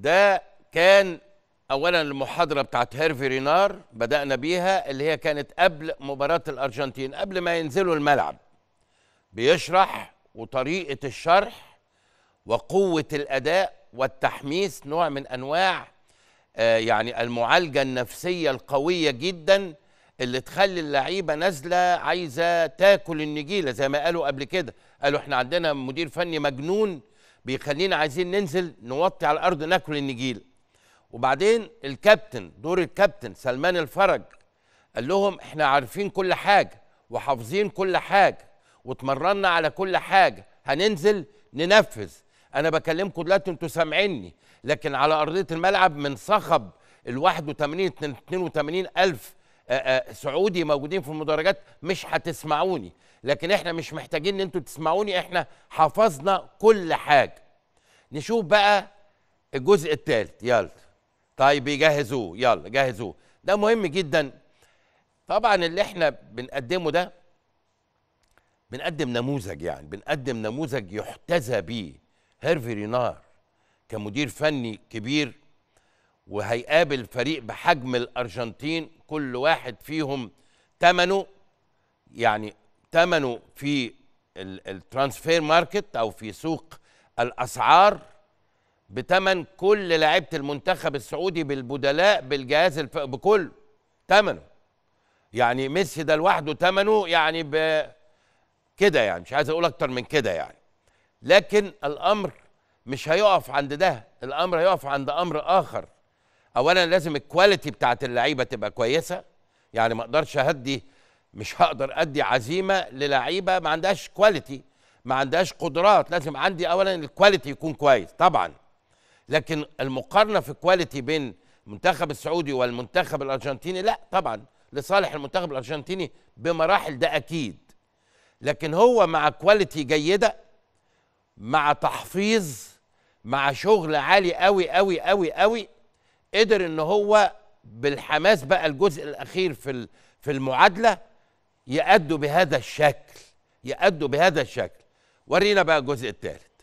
ده كان اولا المحاضره بتاعت هيرفي رينار بدانا بيها اللي هي كانت قبل مباراه الارجنتين قبل ما ينزلوا الملعب بيشرح وطريقه الشرح وقوه الاداء والتحميس نوع من انواع آه يعني المعالجه النفسيه القويه جدا اللي تخلي اللعيبه نازله عايزه تاكل النجيله زي ما قالوا قبل كده قالوا احنا عندنا مدير فني مجنون بيخلينا عايزين ننزل نوطي على الارض ناكل النجيل وبعدين الكابتن دور الكابتن سلمان الفرج قال لهم احنا عارفين كل حاجه وحافظين كل حاجه واتمرنا على كل حاجه هننزل ننفذ انا بكلمكم دلوقتي انتوا سامعيني لكن على ارضيه الملعب من صخب ال 81 82 الف آه، آه، سعودي موجودين في المدرجات مش هتسمعوني لكن احنا مش محتاجين ان انتوا تسمعوني احنا حفظنا كل حاجه نشوف بقى الجزء الثالث يلا طيب يجهزوه يلا جهزوه ده مهم جدا طبعا اللي احنا بنقدمه ده بنقدم نموذج يعني بنقدم نموذج يحتذى به هيرفي رينار كمدير فني كبير وهيقابل فريق بحجم الارجنتين كل واحد فيهم ثمنه يعني ثمنه في الترانسفير ماركت او في سوق الاسعار بتمن كل لعيبه المنتخب السعودي بالبدلاء بالجهاز الف... بكل ثمنه يعني ميسي ده لوحده ثمنه يعني ب كده يعني مش عايز اقول اكتر من كده يعني لكن الامر مش هيقف عند ده الامر هيقف عند امر اخر اولا لازم الكواليتي بتاعت اللعيبه تبقى كويسه يعني ما اقدرش اهدي مش هقدر ادي عزيمه للعيبه ما عندهاش كواليتي ما عندهاش قدرات لازم عندي اولا الكواليتي يكون كويس طبعا لكن المقارنه في الكواليتي بين المنتخب السعودي والمنتخب الارجنتيني لا طبعا لصالح المنتخب الارجنتيني بمراحل ده اكيد لكن هو مع كواليتي جيده مع تحفيظ مع شغل عالي قوي قوي قوي قوي قدر ان هو بالحماس بقى الجزء الاخير في في المعادله يأدوا بهذا الشكل يأدوا بهذا الشكل ورينا بقى الجزء الثالث